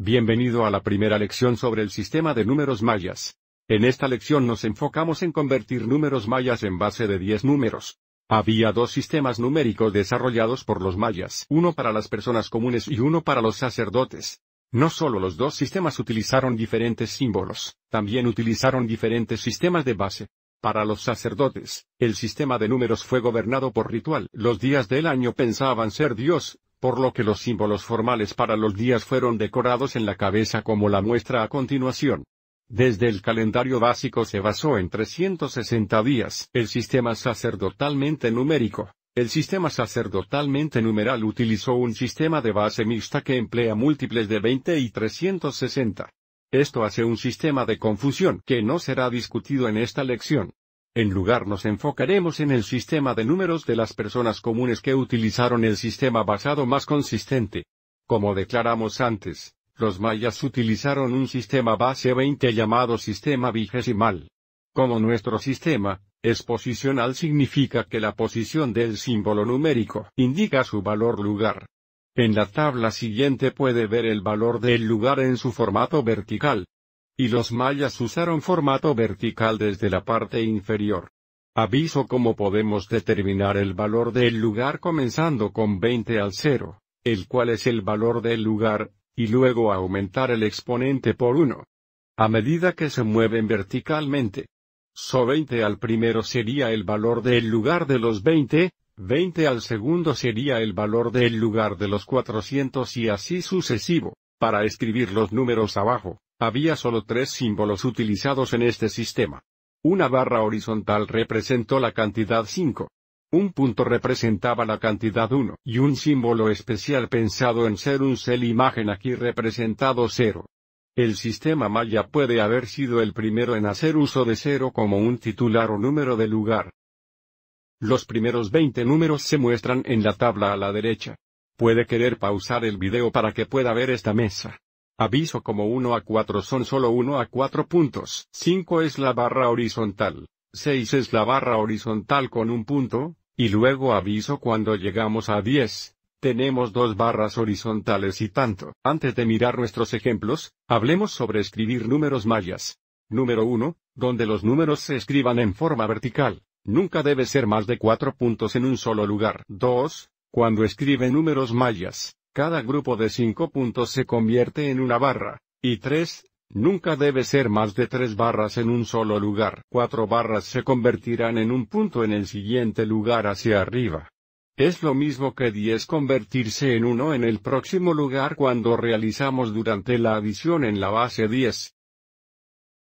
Bienvenido a la primera lección sobre el sistema de números mayas. En esta lección nos enfocamos en convertir números mayas en base de 10 números. Había dos sistemas numéricos desarrollados por los mayas, uno para las personas comunes y uno para los sacerdotes. No solo los dos sistemas utilizaron diferentes símbolos, también utilizaron diferentes sistemas de base. Para los sacerdotes, el sistema de números fue gobernado por ritual. Los días del año pensaban ser Dios, por lo que los símbolos formales para los días fueron decorados en la cabeza como la muestra a continuación. Desde el calendario básico se basó en 360 días, el sistema sacerdotalmente numérico. El sistema sacerdotalmente numeral utilizó un sistema de base mixta que emplea múltiples de 20 y 360. Esto hace un sistema de confusión que no será discutido en esta lección. En lugar nos enfocaremos en el sistema de números de las personas comunes que utilizaron el sistema basado más consistente. Como declaramos antes, los mayas utilizaron un sistema base 20 llamado sistema vigesimal. Como nuestro sistema, es posicional significa que la posición del símbolo numérico indica su valor lugar. En la tabla siguiente puede ver el valor del lugar en su formato vertical. Y los mayas usaron formato vertical desde la parte inferior. Aviso cómo podemos determinar el valor del lugar comenzando con 20 al 0, el cual es el valor del lugar, y luego aumentar el exponente por 1. A medida que se mueven verticalmente. So 20 al primero sería el valor del lugar de los 20, 20 al segundo sería el valor del lugar de los 400 y así sucesivo, para escribir los números abajo, había solo tres símbolos utilizados en este sistema. Una barra horizontal representó la cantidad 5. Un punto representaba la cantidad 1 y un símbolo especial pensado en ser un cel imagen aquí representado 0. El sistema maya puede haber sido el primero en hacer uso de 0 como un titular o número de lugar. Los primeros 20 números se muestran en la tabla a la derecha. Puede querer pausar el video para que pueda ver esta mesa. Aviso como 1 a 4 son solo 1 a 4 puntos, 5 es la barra horizontal, 6 es la barra horizontal con un punto, y luego aviso cuando llegamos a 10. Tenemos dos barras horizontales y tanto. Antes de mirar nuestros ejemplos, hablemos sobre escribir números mayas. Número 1, donde los números se escriban en forma vertical. Nunca debe ser más de 4 puntos en un solo lugar. 2. Cuando escribe números mayas, cada grupo de cinco puntos se convierte en una barra. Y 3. Nunca debe ser más de tres barras en un solo lugar. Cuatro barras se convertirán en un punto en el siguiente lugar hacia arriba. Es lo mismo que 10 convertirse en uno en el próximo lugar cuando realizamos durante la adición en la base 10.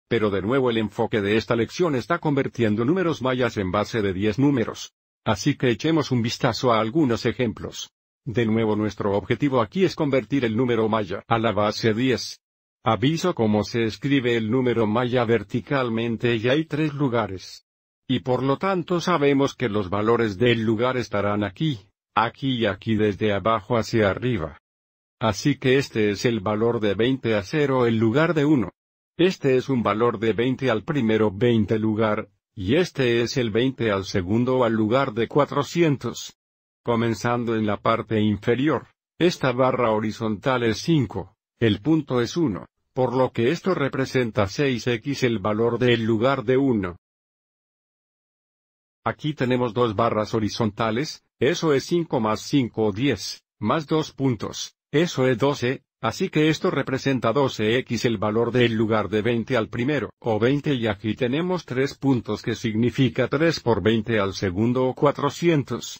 Pero de nuevo el enfoque de esta lección está convirtiendo números mayas en base de 10 números. Así que echemos un vistazo a algunos ejemplos. De nuevo nuestro objetivo aquí es convertir el número maya a la base 10. Aviso cómo se escribe el número maya verticalmente y hay tres lugares. Y por lo tanto sabemos que los valores del lugar estarán aquí, aquí y aquí desde abajo hacia arriba. Así que este es el valor de 20 a 0 en lugar de 1. Este es un valor de 20 al primero 20 lugar, y este es el 20 al segundo al lugar de 400 comenzando en la parte inferior. Esta barra horizontal es 5, el punto es 1, por lo que esto representa 6x el valor del lugar de 1. Aquí tenemos dos barras horizontales, eso es 5 más 5 o 10, más 2 puntos, eso es 12, así que esto representa 12x el valor del lugar de 20 al primero, o 20 y aquí tenemos 3 puntos que significa 3 por 20 al segundo o 400.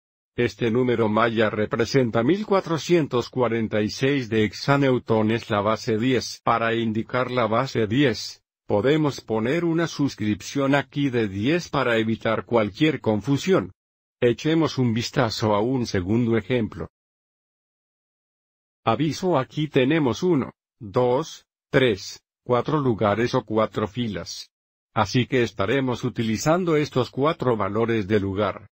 Este número maya representa 1446 de hexaneutones la base 10. Para indicar la base 10, podemos poner una suscripción aquí de 10 para evitar cualquier confusión. Echemos un vistazo a un segundo ejemplo. Aviso aquí tenemos 1, 2, 3, 4 lugares o 4 filas. Así que estaremos utilizando estos cuatro valores de lugar.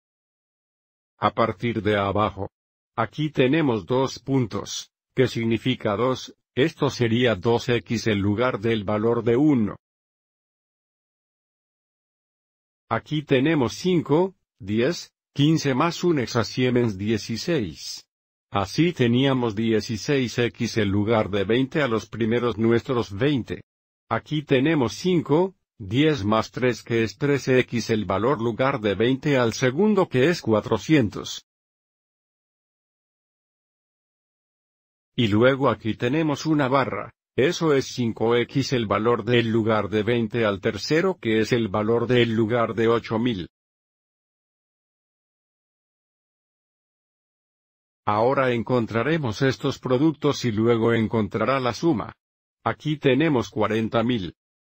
A partir de abajo. Aquí tenemos dos puntos, que significa 2, esto sería 2x en lugar del valor de 1. Aquí tenemos 5, 10, 15 más un exasiemens 16. Así teníamos 16x en lugar de 20 a los primeros nuestros 20. Aquí tenemos 5, 10 más 3 que es 13x el valor lugar de 20 al segundo que es 400. Y luego aquí tenemos una barra, eso es 5x el valor del lugar de 20 al tercero que es el valor del lugar de 8000. Ahora encontraremos estos productos y luego encontrará la suma. Aquí tenemos 40.000.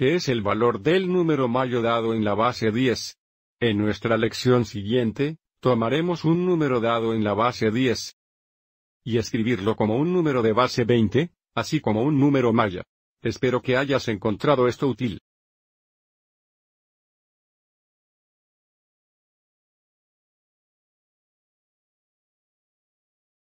que es el valor del número mayo dado en la base 10. En nuestra lección siguiente, tomaremos un número dado en la base 10 y escribirlo como un número de base 20, así como un número maya. Espero que hayas encontrado esto útil.